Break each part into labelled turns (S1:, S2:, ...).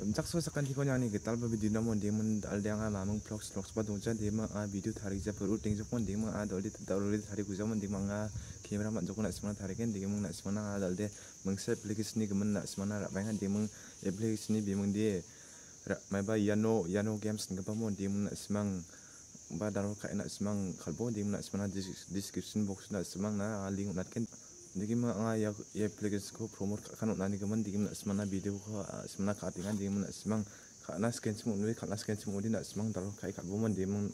S1: Mcak so sakan hiko nyani getal ba video namun di mun dal dianga mamung vlog vlog sepa dong jan di mang a video tari jap ru ting jok mun di mang a dal di dal di tari kuja mun di mang a kamera mak jok mun asmana tari kan di mang asmana a dal di mang sa aplikasi ni kemen nak asmana rak bang a di mang aplikasi ni bi mang di rak mai ba yano yano games ngap a mun di mang nak asmang ba dal ka enak asmang kalbo di mang asmana description box nak asmang na a link nak digi ma nga ya ya aplikasi ko promote ka kanot nani gaman digi mana semana video ko semana ka tingan digi mana semang ka scan semu nui ka scan semu di na semang dalo kai ka buman di mang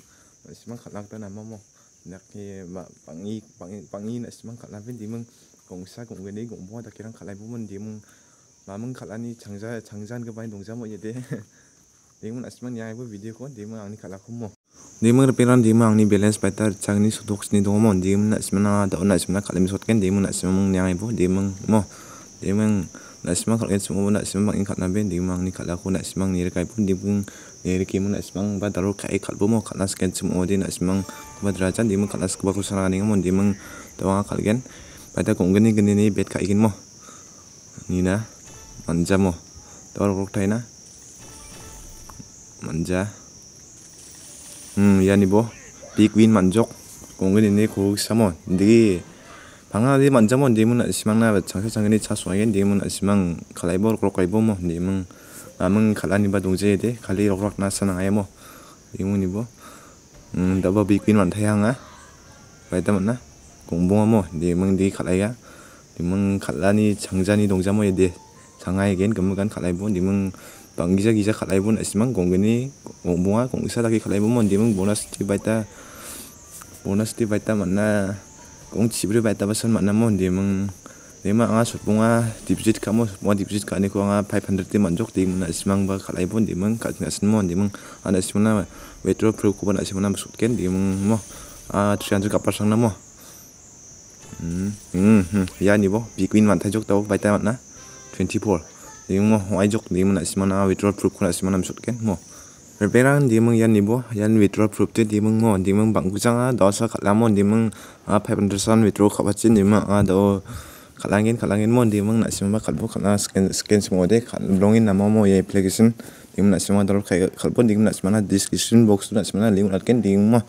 S1: semang ka nak tanah mamo nak ke ma pangi pangi pangi na semang ka lavin di mang gongsa gonggene gongbo da kirang ka lai buman di mang mamang ka lani changja changjan ke bain dongja mo yede di mana semang ya ibu video ko di mang ani karena lakumo Demung repengan demang ni balance fighter changni sotok sini dongmon demung nak simana da nak simana kalim sotken demung nak simamung nyang ibu demung mo demung nak simang kalau semua na simang ingkat nabe demang ni kalau aku na simang ni rekai pun demung ni rekai mun nak simang ba daru kai kat bomo kalau sken semua dia nak simang ba derajan demung kalau sekolah kusana ni mon demung doang kalgen pada kong geni geni ni bet kai gin mo ni na manja mo daru rok tai na manja 음 yani bo big win manjok kongin ini ko samon ndi 방아 디 만자면 님은 아시망나 장세 장근이 차수하게 님은 아시망 칼라이버 그로카이버 뭐 님은 남은 칼라니바 동제데 칼리 럭럭 나사나에 뭐 님은 이보 음 더버 비퀸 만 태양아 바이다만나 공봉아 뭐 님은 디 칼라야 님은 칼라니 장자니 동자 뭐에 디 장아에겐 금무간 칼라이버 님은 방기자 기자 칼라이버 아시망 공근이 ong bunga kong isa daki khalai bu mon dimung bonus ti baita bonus ti baita manna kong chibri baita basan manna mon dimung nema anga sot bunga deposit kamo mo deposit ka ni ko anga 500 ti manjok ti mun asimang ba khalai bon dimung ka tinga sin mon dimung ana simna withdraw pro ko ban asimna sut ken dimung mo a 300 ka pasang na mo 음, 음, 야 니보 비그윈 만타 족다고 바이타 만나 24 이거 뭐 와이족 니문 아시마나 위드롤 프로프 아시마나 숏겐 뭐 Berperang di meng yan nibu yan withdraw proof tu di meng mo di meng bang k u j a n g a dosa kalamon di meng a pai pendersan withdraw kapacin di meng a do kalangin kalangin mo di meng nasim a ba kalbu kana scan scan s i m a de kalongin nama mo ye application di meng nasim ma dol kai kalbu di meng nasim a na description box tu nasim a na link atken di meng